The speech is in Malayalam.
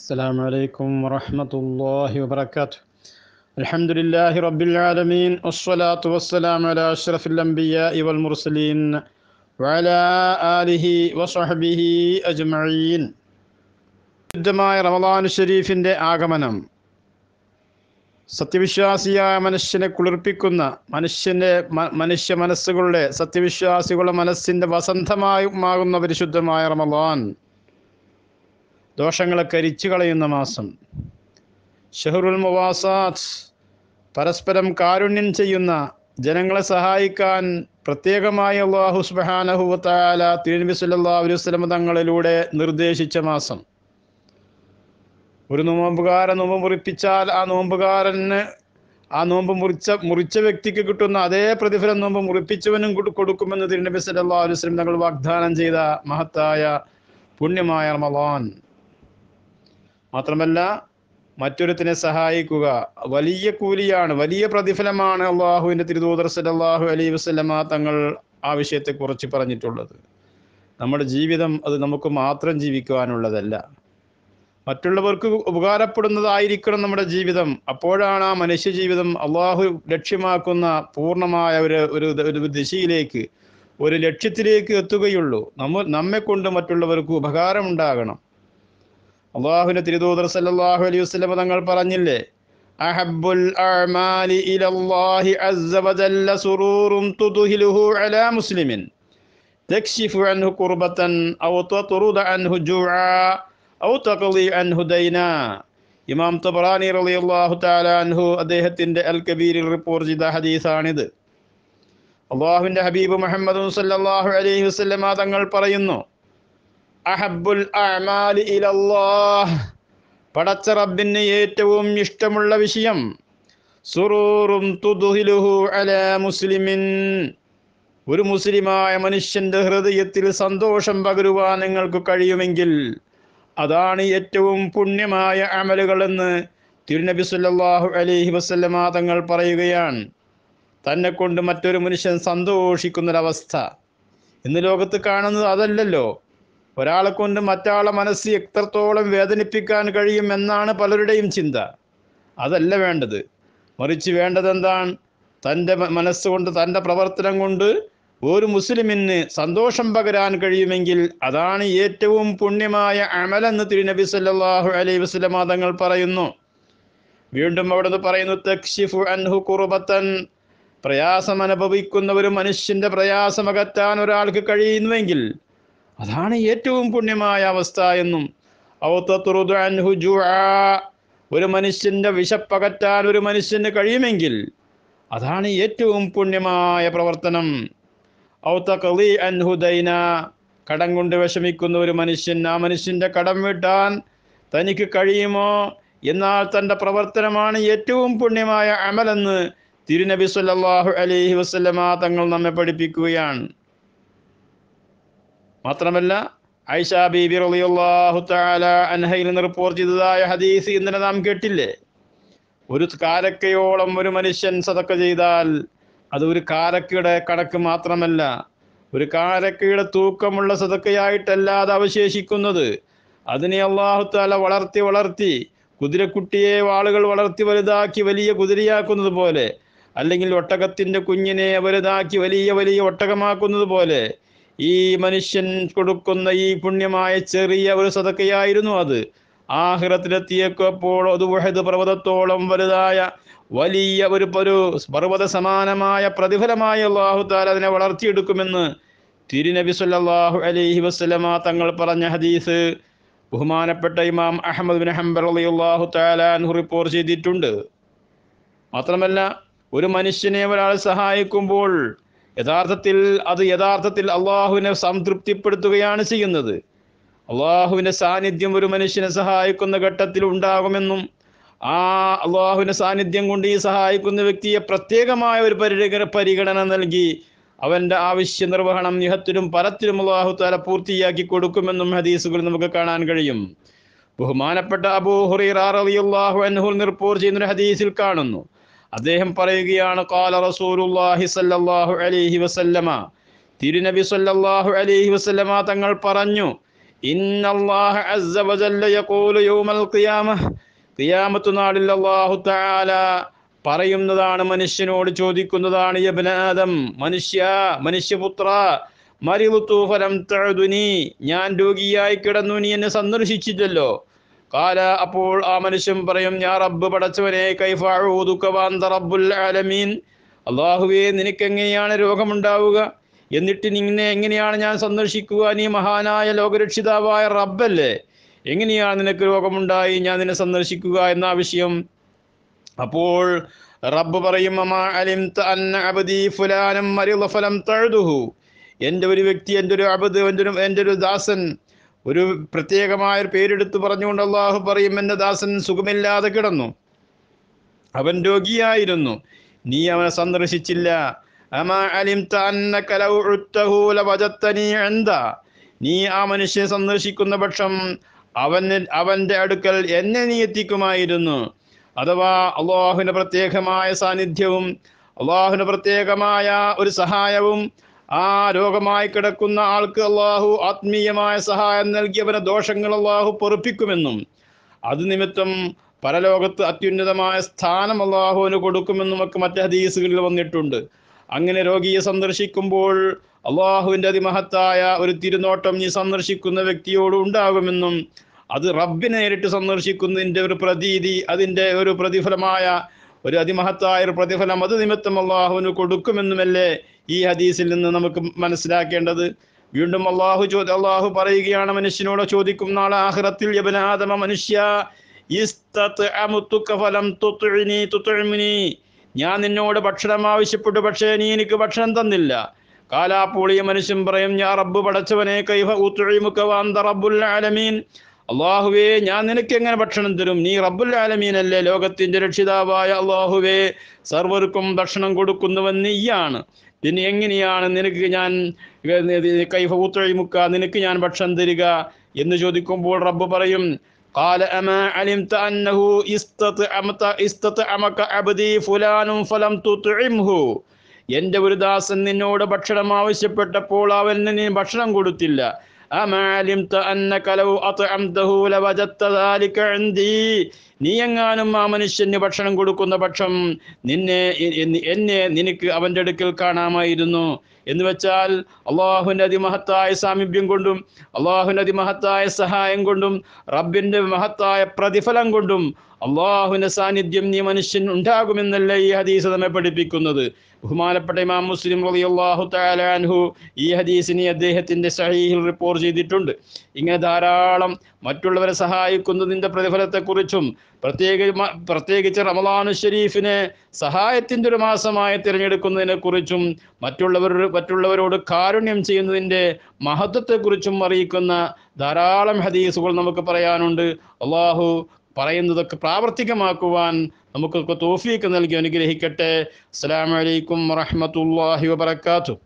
السلام عليكم ورحمة الله وبركاته الحمد لله رب العالمين والصلاة والسلام على أشرف الأنبياء والمرسلين وعلى آله وصحبه أجمعين ശുദ്ധമായ റമദാൻ ഷെരീഫിൻ്റെ ആഗമനം സത്യവിശ്വാസിയായ മനുഷ്യനെ കുളിർപ്പിക്കുന്ന മനുഷ്യൻ്റെ മനുഷ്യ മനസ്സുകളുടെ സത്യവിശ്വാസികളുടെ മനസ്സിൻ്റെ വസന്തമായുമാകുന്ന പരിശുദ്ധമായ റമദാൻ ദോഷങ്ങളെ കരിച്ചു കളയുന്ന മാസം ഷഹറുൽ മുവാസാത്ത് പരസ്പരം കാരുണ്യം ചെയ്യുന്ന ജനങ്ങളെ സഹായിക്കാൻ സുബ്ഹാനഹു അള്ളാഹു തആല തിരുനബി സല്ലാ അലൈവലമ തങ്ങളിലൂടെ നിർദ്ദേശിച്ച മാസം ഒരു നോമ്പുകാരൻ നോമ്പ് മുറിപ്പിച്ചാൽ ആ നോമ്പുകാരന് ആ നോമ്പ് മുറിച്ച മുറിച്ച വ്യക്തിക്ക് കിട്ടുന്ന അതേ പ്രതിഫലം നോമ്പ് മുറിപ്പിച്ചവനും കൊടുക്കുമെന്ന് തിരുനബി സല്ലാ വസല്ലം തങ്ങൾ വാഗ്ദാനം ചെയ്ത മഹത്തായ പുണ്യമായ റമലാൻ മാത്രമല്ല മറ്റൊരുത്തിനെ സഹായിക്കുക വലിയ കൂലിയാണ് വലിയ പ്രതിഫലമാണ് അള്ളാഹുവിൻ്റെ തിരുദൂതർ സലാഹു അലൈ വസ്ലമ തങ്ങൾ ആ വിഷയത്തെക്കുറിച്ച് പറഞ്ഞിട്ടുള്ളത് നമ്മുടെ ജീവിതം അത് നമുക്ക് മാത്രം ജീവിക്കുവാനുള്ളതല്ല മറ്റുള്ളവർക്ക് ഉപകാരപ്പെടുന്നതായിരിക്കണം നമ്മുടെ ജീവിതം അപ്പോഴാണ് ആ മനുഷ്യ ജീവിതം അള്ളാഹു ലക്ഷ്യമാക്കുന്ന പൂർണ്ണമായ ഒരു ഒരു ദിശയിലേക്ക് ഒരു ലക്ഷ്യത്തിലേക്ക് എത്തുകയുള്ളൂ നമ്മ നമ്മെ കൊണ്ട് മറ്റുള്ളവർക്ക് ഉപകാരമുണ്ടാകണം അള്ളാഹുവിൻ്റെ തിരുദൂതർ സല്ലാഹു അലൈഹി വസ്ലമ തങ്ങൾ പറഞ്ഞില്ലേ അഹബ്ബുൽ അഅമാലി ഇലല്ലാഹി അസ്സ വജല്ല അലാ മുസ്ലിമിൻ തക്ശിഫു അൻഹു കുർബതൻ ഔ തത്റുദ അൻഹു ജുആ ഔ തഖ്ലി അൻഹു ദൈന ഇമാം തബറാനി റളിയല്ലാഹു തആല അൻഹു അദ്ദേഹത്തിന്റെ അൽ കബീരിൽ റിപ്പോർട്ട് ചെയ്ത ഹദീസാണിത് അള്ളാഹുവിൻ്റെ ഹബീബ് മുഹമ്മദ് സല്ലല്ലാഹു അലൈഹി വസല്ലമ തങ്ങൾ പറയുന്നു അഹബുൽ പടച്ച റബ്ബിന് ഏറ്റവും ഇഷ്ടമുള്ള വിഷയം സുറൂറും തുദുഹിലുഹു അല മുസ്ലിമിൻ ഒരു മുസ്ലിമായ മനുഷ്യന്റെ ഹൃദയത്തിൽ സന്തോഷം പകരുവാൻ നിങ്ങൾക്ക് കഴിയുമെങ്കിൽ അതാണ് ഏറ്റവും പുണ്യമായ അമലുകളെന്ന് തിരുനബി സല്ലാഹു അലൈഹി വസ്ലമാ തങ്ങൾ പറയുകയാണ് തന്നെ കൊണ്ട് മറ്റൊരു മനുഷ്യൻ സന്തോഷിക്കുന്നൊരവസ്ഥ ഇന്ന് ലോകത്ത് കാണുന്നത് അതല്ലല്ലോ ഒരാളെ കൊണ്ട് മറ്റാളെ മനസ്സ് എത്രത്തോളം വേദനിപ്പിക്കാൻ കഴിയും എന്നാണ് പലരുടെയും ചിന്ത അതല്ല വേണ്ടത് മറിച്ച് വേണ്ടത് എന്താണ് തൻ്റെ മനസ്സുകൊണ്ട് തൻ്റെ പ്രവർത്തനം കൊണ്ട് ഒരു മുസ്ലിമിന് സന്തോഷം പകരാൻ കഴിയുമെങ്കിൽ അതാണ് ഏറ്റവും പുണ്യമായ അമലെന്ന് തിരുനബി സല്ലാഹു അലൈഹി വസ്ലമ തങ്ങൾ പറയുന്നു വീണ്ടും നിന്ന് പറയുന്നു തക്ഷിഫു അൻഹു കുറുബത്തൻ പ്രയാസം അനുഭവിക്കുന്ന ഒരു മനുഷ്യന്റെ പ്രയാസം അകറ്റാൻ ഒരാൾക്ക് കഴിയുന്നുവെങ്കിൽ അതാണ് ഏറ്റവും പുണ്യമായ അവസ്ഥ എന്നും ഒരു മനുഷ്യന്റെ വിശപ്പകറ്റാൻ ഒരു മനുഷ്യന് കഴിയുമെങ്കിൽ അതാണ് ഏറ്റവും പുണ്യമായ പ്രവർത്തനം കടം കൊണ്ട് വിഷമിക്കുന്ന ഒരു മനുഷ്യൻ ആ മനുഷ്യന്റെ കടം വീട്ടാൻ തനിക്ക് കഴിയുമോ എന്നാൽ തൻ്റെ പ്രവർത്തനമാണ് ഏറ്റവും പുണ്യമായ അമലെന്ന് തിരുനബി സല്ലാഹു അലൈഹി വസ്ലമ തങ്ങൾ നമ്മെ പഠിപ്പിക്കുകയാണ് മാത്രമല്ല ഐഷ ബീബി റളിയല്ലാഹു തആല അൻഹയിൽ നിന്ന് റിപ്പോർട്ട് ചെയ്തതായ ഹദീസ് ഇന്നലെ നാം കേട്ടില്ലേ ഒരു കാരക്കയോളം ഒരു മനുഷ്യൻ സതക്ക ചെയ്താൽ അത് ഒരു കാരക്കയുടെ കണക്ക് മാത്രമല്ല ഒരു കാരക്കയുടെ തൂക്കമുള്ള അത് അവശേഷിക്കുന്നത് അതിനെ അള്ളാഹുത്താല വളർത്തി വളർത്തി കുതിരക്കുട്ടിയെ വാളുകൾ വളർത്തി വലുതാക്കി വലിയ കുതിരയാക്കുന്നത് പോലെ അല്ലെങ്കിൽ ഒട്ടകത്തിൻ്റെ കുഞ്ഞിനെ വലുതാക്കി വലിയ വലിയ ഒട്ടകമാക്കുന്നത് പോലെ ഈ മനുഷ്യൻ കൊടുക്കുന്ന ഈ പുണ്യമായ ചെറിയ ഒരു സതക്കയായിരുന്നു അത് ആഹ്റത്തിലെത്തിയപ്പോൾ അത് വഹദ് പർവ്വതത്തോളം വലുതായ വലിയ ഒരു ഒരു പർവ്വത സമാനമായ പ്രതിഫലമായി അള്ളാഹു താല അതിനെ വളർത്തിയെടുക്കുമെന്ന് തിരുനബി സല്ലാഹു അലൈഹി വസ്ലമ തങ്ങൾ പറഞ്ഞ ഹദീസ് ബഹുമാനപ്പെട്ട ഇമാം അഹമ്മദ് ബിൻ ഹംബർ അലി അള്ളാഹു താലാൻഹു റിപ്പോർട്ട് ചെയ്തിട്ടുണ്ട് മാത്രമല്ല ഒരു മനുഷ്യനെ ഒരാൾ സഹായിക്കുമ്പോൾ യഥാർത്ഥത്തിൽ അത് യഥാർത്ഥത്തിൽ അള്ളാഹുവിനെ സംതൃപ്തിപ്പെടുത്തുകയാണ് ചെയ്യുന്നത് അള്ളാഹുവിൻ്റെ സാന്നിധ്യം ഒരു മനുഷ്യനെ സഹായിക്കുന്ന ഘട്ടത്തിൽ ഉണ്ടാകുമെന്നും ആ അള്ളാഹുവിൻ്റെ സാന്നിധ്യം കൊണ്ട് ഈ സഹായിക്കുന്ന വ്യക്തിയെ പ്രത്യേകമായ ഒരു പരിഗണ പരിഗണന നൽകി അവൻ്റെ ആവശ്യ നിർവഹണം യുഹത്തിലും പരത്തിലും അള്ളാഹു താല പൂർത്തിയാക്കി കൊടുക്കുമെന്നും ഹദീസുകൾ നമുക്ക് കാണാൻ കഴിയും ബഹുമാനപ്പെട്ട അബൂ ഹുറൈ റാറിയാഹു അൻഹുൽ നിർപ്പോർ ചെയ്യുന്ന ഹദീസിൽ കാണുന്നു അദ്ദേഹം പറയുകയാണ് കാല റസൂലുല്ലാഹി സല്ലല്ലാഹു അലൈഹി വസല്ലമ തിരുനബി സല്ലല്ലാഹു അലൈഹി വസല്ലമ തങ്ങൾ പറഞ്ഞു ഇന്നല്ലാഹു അസ്സ വജല്ല യഖൂലു യൗമൽ ഖിയാമ ഖിയാമത്തു നാളിൽ അല്ലാഹു തആല പറയുന്നതാണ് മനുഷ്യനോട് ചോദിക്കുന്നതാണ് യബ്നാദം മനുഷ്യ മനുഷ്യപുത്ര മരിവുത്തു ഫലം തഅദുനി ഞാൻ രോഗിയായി കിടന്നു നീ എന്നെ സന്ദർശിച്ചില്ലല്ലോ കാല അപ്പോൾ ആ മനുഷ്യൻ പറയും ഞാ റബ്ബ് പടച്ചവനെ കൈഫാഴൂതുക്കവാന്ത റബ്ബുൽ ആലമീൻ അള്ളാഹുവേ നിനക്കെങ്ങനെയാണ് രോഗമുണ്ടാവുക എന്നിട്ട് നിന്നെ എങ്ങനെയാണ് ഞാൻ സന്ദർശിക്കുക നീ മഹാനായ ലോകരക്ഷിതാവായ റബ്ബല്ലേ എങ്ങനെയാണ് നിനക്ക് രോഗമുണ്ടായി ഞാൻ നിന്നെ സന്ദർശിക്കുക എന്ന വിഷയം അപ്പോൾ റബ്ബ് പറയും എൻ്റെ ഒരു വ്യക്തി എൻ്റെ ഒരു അബദ് എൻ്റെ ഒരു എൻ്റെ ഒരു ദാസൻ ഒരു പ്രത്യേകമായ പേരെടുത്ത് പറഞ്ഞുകൊണ്ട് അള്ളാഹു പറയും എന്ന ദാസൻ സുഖമില്ലാതെ കിടന്നു അവൻ രോഗിയായിരുന്നു നീ അവനെ സന്ദർശിച്ചില്ല നീ ആ മനുഷ്യനെ സന്ദർശിക്കുന്ന പക്ഷം അവന് അവൻ്റെ അടുക്കൽ എന്നെ നീ എത്തിക്കുമായിരുന്നു അഥവാ അള്ളാഹുവിന് പ്രത്യേകമായ സാന്നിധ്യവും അള്ളാഹുവിൻ്റെ പ്രത്യേകമായ ഒരു സഹായവും ആ രോഗമായി കിടക്കുന്ന ആൾക്ക് അള്ളാഹു ആത്മീയമായ സഹായം നൽകിയവരെ ദോഷങ്ങൾ അള്ളാഹു പൊറുപ്പിക്കുമെന്നും അത് നിമിത്തം പരലോകത്ത് അത്യുന്നതമായ സ്ഥാനം അള്ളാഹുവിന് കൊടുക്കുമെന്നും ഒക്കെ മറ്റു ഹദീസുകളിൽ വന്നിട്ടുണ്ട് അങ്ങനെ രോഗിയെ സന്ദർശിക്കുമ്പോൾ അള്ളാഹുവിൻ്റെ അതിമഹത്തായ ഒരു തിരുനോട്ടം നീ സന്ദർശിക്കുന്ന വ്യക്തിയോട് ഉണ്ടാകുമെന്നും അത് റബ്ബിനെ നേരിട്ട് സന്ദർശിക്കുന്നതിൻ്റെ ഒരു പ്രതീതി അതിൻ്റെ ഒരു പ്രതിഫലമായ ഒരു അതിമഹത്തായ ഒരു പ്രതിഫലം അത് നിമിത്തം അള്ളാഹുവിന് കൊടുക്കുമെന്നുമല്ലേ ഈ ഹദീസിൽ നിന്ന് നമുക്ക് മനസ്സിലാക്കേണ്ടത് വീണ്ടും അള്ളാഹു ചോദി അള്ളാഹു പറയുകയാണ് മനുഷ്യനോട് ചോദിക്കും നാളെ ആഹ്റത്തിൽ യബനാദമ മനുഷ്യ ഞാൻ നിന്നോട് ഭക്ഷണം ആവശ്യപ്പെട്ടു പക്ഷേ നീ എനിക്ക് ഭക്ഷണം തന്നില്ല കാലാപ്പൂളിയ മനുഷ്യൻ പറയും ഞാൻ റബ്ബ് പടച്ചവനെ കൈഫ ആലമീൻ അള്ളാഹുവേ ഞാൻ നിനക്ക് എങ്ങനെ ഭക്ഷണം തരും നീ റബ്ബുൽ ആലമീൻ അല്ലേ ലോകത്തിന്റെ രക്ഷിതാവായ അള്ളാഹുവേ സർവർക്കും ഭക്ഷണം കൊടുക്കുന്നുവെന്ന് നീയാണ് പിന്നെ എങ്ങനെയാണ് നിനക്ക് ഞാൻ കൈഫ ഊത്തൊഴിമുക്ക നിനക്ക് ഞാൻ ഭക്ഷണം തരിക എന്ന് ചോദിക്കുമ്പോൾ റബ്ബ് പറയും قال أما علمت أنه استطعمت استطعمك عبدي فلان فلم تطعمه എൻ്റെ ഒരു ദാസൻ നിന്നോട് ഭക്ഷണം ആവശ്യപ്പെട്ടപ്പോൾ അവൻ നീ ഭക്ഷണം കൊടുത്തില്ല അമാലിം علمت أنك لو أطعمته لوجدت നീ ആ മനുഷ്യന് ഭക്ഷണം കൊടുക്കുന്ന പക്ഷം നിന്നെ എന്നെ നിനക്ക് അവൻ്റെ അടുക്കൽ കാണാമായിരുന്നു എന്ന് വെച്ചാൽ അള്ളാഹുവിൻ്റെ അതിമഹത്തായ സാമീപ്യം കൊണ്ടും അള്ളാഹുവിൻ്റെ അതിമഹത്തായ സഹായം കൊണ്ടും റബ്ബിൻ്റെ മഹത്തായ പ്രതിഫലം കൊണ്ടും അള്ളാഹുവിൻ്റെ സാന്നിധ്യം നീ മനുഷ്യൻ ഉണ്ടാകുമെന്നല്ലേ ഈ ഹദീസ് നമ്മെ പഠിപ്പിക്കുന്നത് ബഹുമാനപ്പെട്ട ഇമാം മുസ്ലിം അലി അള്ളാഹു താലാൻഹു ഈ ഹദീസിനെ അദ്ദേഹത്തിൻ്റെ സഹീഹിൽ റിപ്പോർട്ട് ചെയ്തിട്ടുണ്ട് ഇങ്ങനെ ധാരാളം മറ്റുള്ളവരെ സഹായിക്കുന്നതിൻ്റെ പ്രതിഫലത്തെക്കുറിച്ചും പ്രത്യേക പ്രത്യേകിച്ച് റമദാനു ഷെരീഫിനെ സഹായത്തിൻ്റെ ഒരു മാസമായി തിരഞ്ഞെടുക്കുന്നതിനെക്കുറിച്ചും മറ്റുള്ളവർ മറ്റുള്ളവരോട് കാരുണ്യം ചെയ്യുന്നതിൻ്റെ മഹത്വത്തെക്കുറിച്ചും അറിയിക്കുന്ന ധാരാളം ഹദീസുകൾ നമുക്ക് പറയാനുണ്ട് അള്ളാഹു പറയുന്നതൊക്കെ പ്രാവർത്തികമാക്കുവാൻ നമുക്കൊക്കെ തോഫീക്ക് നൽകി അനുഗ്രഹിക്കട്ടെ അസ്സാം വലൈക്കും വറഹമത്തല്ലാഹി വാത്തു